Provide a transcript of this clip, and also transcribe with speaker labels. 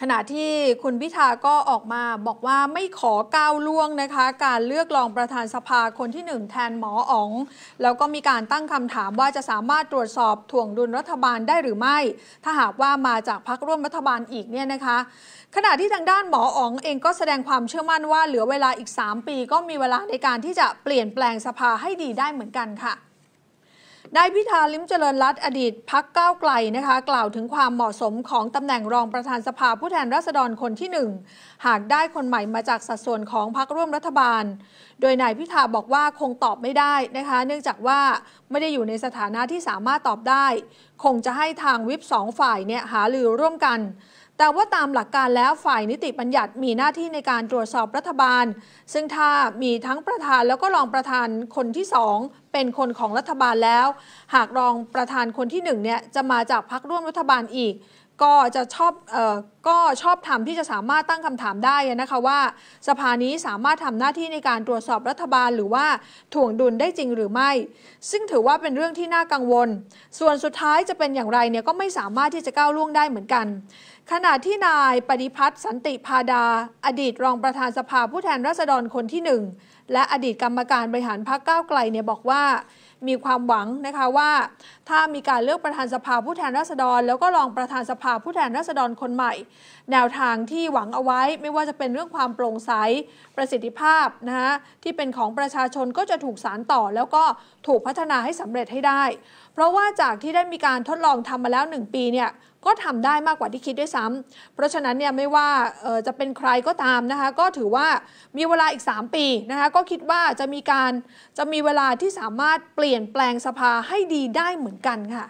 Speaker 1: ขณะที่คุณพิธาก็ออกมาบอกว่าไม่ขอก้าวล่วงนะคะ การเลือกรองประธานสภาคนที่หนึ่งแทนหมออ๋อง แล้วก็มีการตั้งคำถามว่าจะสามารถตรวจสอบถ่วงดุลรัฐบาลได้หรือไม่ ถ้าหากว่ามาจากพักร่วมรัฐบาลอีกเนี่ยนะคะ ขณะที่ทางด้านหมออ๋องเองก็แสดงความเชื่อมั่นว่า เหลือเวลาอีก 3 ปีก็มีเวลาในการที่จะเปลี่ยนแปลงสภาให้ดีได้เหมือนกันค่ะนายพิธาลิมเจริญรัตอดีตพักก้าวไกลนะคะกล่าวถึงความเหมาะสมของตำแหน่งรองประธานสภาผู้แทนราษฎรคนที่หนึ่ง หากได้คนใหม่มาจากสัดส่วนของพักร่วมรัฐบาล โดยนายพิธาบอกว่าคงตอบไม่ได้นะคะ เนื่องจากว่าไม่ได้อยู่ในสถานะที่สามารถตอบได้ คงจะให้ทางวิปสองฝ่ายเนี่ยหาลือร่วมกันแต่ว่าตามหลักการแล้วฝ่ายนิติบัญญัติมีหน้าที่ในการตรวจสอบรัฐบาล ซึ่งถ้ามีทั้งประธานแล้วก็รองประธานคนที่สองเป็นคนของรัฐบาลแล้ว หากรองประธานคนที่หนึ่งเนี่ยจะมาจากพรรคร่วมรัฐบาลอีก ก็จะชอบออก็ชอบทำที่จะสามารถตั้งคำถามได้นะคะว่า สภานี้สามารถทำหน้าที่ในการตรวจสอบรัฐบาล หรือว่าถ่วงดุลได้จริงหรือไม่ ซึ่งถือว่าเป็นเรื่องที่น่ากังวล ส่วนสุดท้ายจะเป็นอย่างไรเนี่ยก็ไม่สามารถที่จะก้าวล่วงได้เหมือนกันขณะที่นายปฏิพัฒน์สันติพาดา อดีตรองประธานสภาผู้แทนราษฎรคนที่หนึ่งและอดีตกรรมการบริหารพรรคก้าวไกลเนี่ยบอกว่ามีความหวังนะคะว่า ถ้ามีการเลือกประธานสภาผู้แทนราษฎร แล้วก็รองประธานสภาผู้แทนราษฎรคนใหม่แนวทางที่หวังเอาไว้ไม่ว่าจะเป็นเรื่องความโปร่งใส ประสิทธิภาพนะคะที่เป็นของประชาชนก็จะถูกสารต่อแล้วก็ถูกพัฒนาให้สำเร็จให้ได้ เพราะว่าจากที่ได้มีการทดลองทำมาแล้ว 1 ปีเนี่ยก็ทำได้มากกว่าที่คิดด้วยซ้ำ เพราะฉะนั้นเนี่ยไม่ว่าจะเป็นใครก็ตามนะคะก็ถือว่ามีเวลาอีก 3 ปีนะคะก็คิดว่าจะมีการจะมีเวลาที่สามารถเปลี่ยนแปลงสภาให้ดีได้เหมือนกันค่ะ